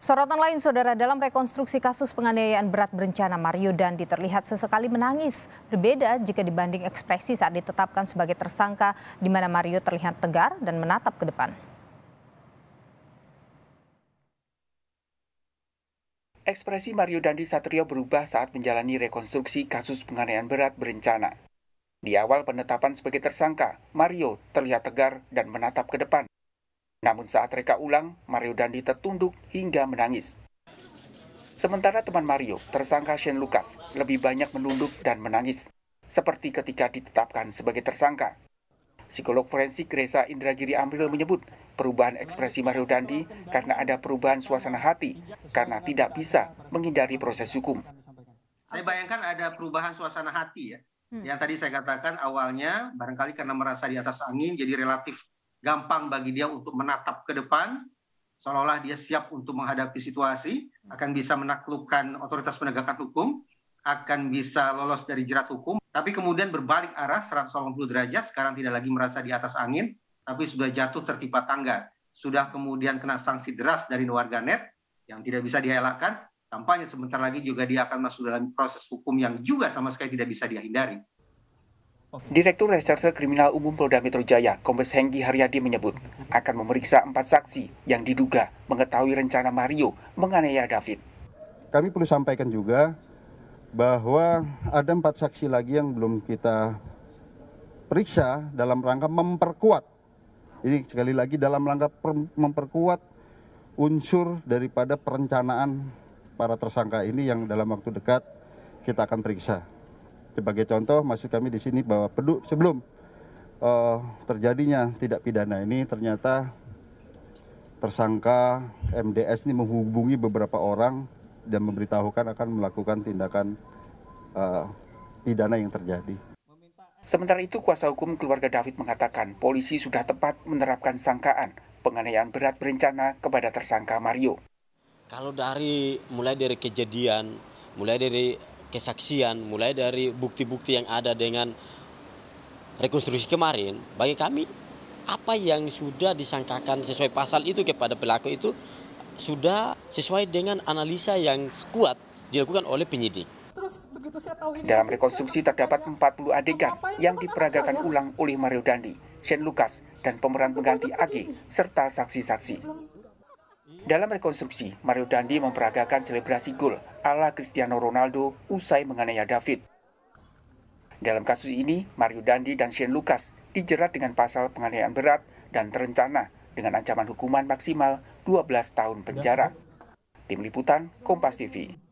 Sorotan lain, saudara, dalam rekonstruksi kasus penganiayaan berat berencana Mario Dandi terlihat sesekali menangis. Berbeda jika dibanding ekspresi saat ditetapkan sebagai tersangka, di mana Mario terlihat tegar dan menatap ke depan. Ekspresi Mario Dandi Satrio berubah saat menjalani rekonstruksi kasus penganiayaan berat berencana. Di awal penetapan sebagai tersangka, Mario terlihat tegar dan menatap ke depan. Namun saat reka ulang, Mario Dandi tertunduk hingga menangis. Sementara teman Mario, tersangka Shane Lucas, lebih banyak menunduk dan menangis, seperti ketika ditetapkan sebagai tersangka. Psikolog forensik Reza Indragiri Amril menyebut perubahan ekspresi Mario Dandi karena ada perubahan suasana hati karena tidak bisa menghindari proses hukum. Saya bayangkan ada perubahan suasana hati ya. Hmm. Yang tadi saya katakan awalnya barangkali karena merasa di atas angin jadi relatif gampang bagi dia untuk menatap ke depan, seolah-olah dia siap untuk menghadapi situasi, akan bisa menaklukkan otoritas penegakan hukum, akan bisa lolos dari jerat hukum, tapi kemudian berbalik arah 180 derajat, sekarang tidak lagi merasa di atas angin, tapi sudah jatuh tertimpa tangga, sudah kemudian kena sanksi deras dari warga net yang tidak bisa dielakkan, tampaknya sebentar lagi juga dia akan masuk dalam proses hukum yang juga sama sekali tidak bisa dihindari. Direktur Reserse Kriminal Umum Polda Metro Jaya, Kombes Hengki Haryadi menyebut akan memeriksa empat saksi yang diduga mengetahui rencana Mario menganiaya David. Kami perlu sampaikan juga bahwa ada empat saksi lagi yang belum kita periksa dalam rangka memperkuat. Ini sekali lagi dalam rangka memperkuat unsur daripada perencanaan para tersangka ini yang dalam waktu dekat kita akan periksa. Sebagai contoh, maksud kami di sini bahwa pedu, sebelum uh, terjadinya tidak pidana ini ternyata tersangka MDS ini menghubungi beberapa orang dan memberitahukan akan melakukan tindakan uh, pidana yang terjadi. Sementara itu, kuasa hukum keluarga David mengatakan polisi sudah tepat menerapkan sangkaan penganiayaan berat berencana kepada tersangka Mario. Kalau dari mulai dari kejadian, mulai dari kesaksian mulai dari bukti-bukti yang ada dengan rekonstruksi kemarin bagi kami apa yang sudah disangkakan sesuai pasal itu kepada pelaku itu sudah sesuai dengan analisa yang kuat dilakukan oleh penyidik. Dalam rekonstruksi terdapat 40 adegan yang diperagakan ulang oleh Mario Dandi, Shane Lucas, dan pemeran pengganti AG, serta saksi-saksi. Dalam rekonstruksi, Mario Dandi memperagakan selebrasi gol ala Cristiano Ronaldo usai menganiaya David. Dalam kasus ini, Mario Dandi dan Shane Lucas dijerat dengan pasal penganiayaan berat dan terencana dengan ancaman hukuman maksimal 12 tahun penjara. Tim Liputan, Kompas TV.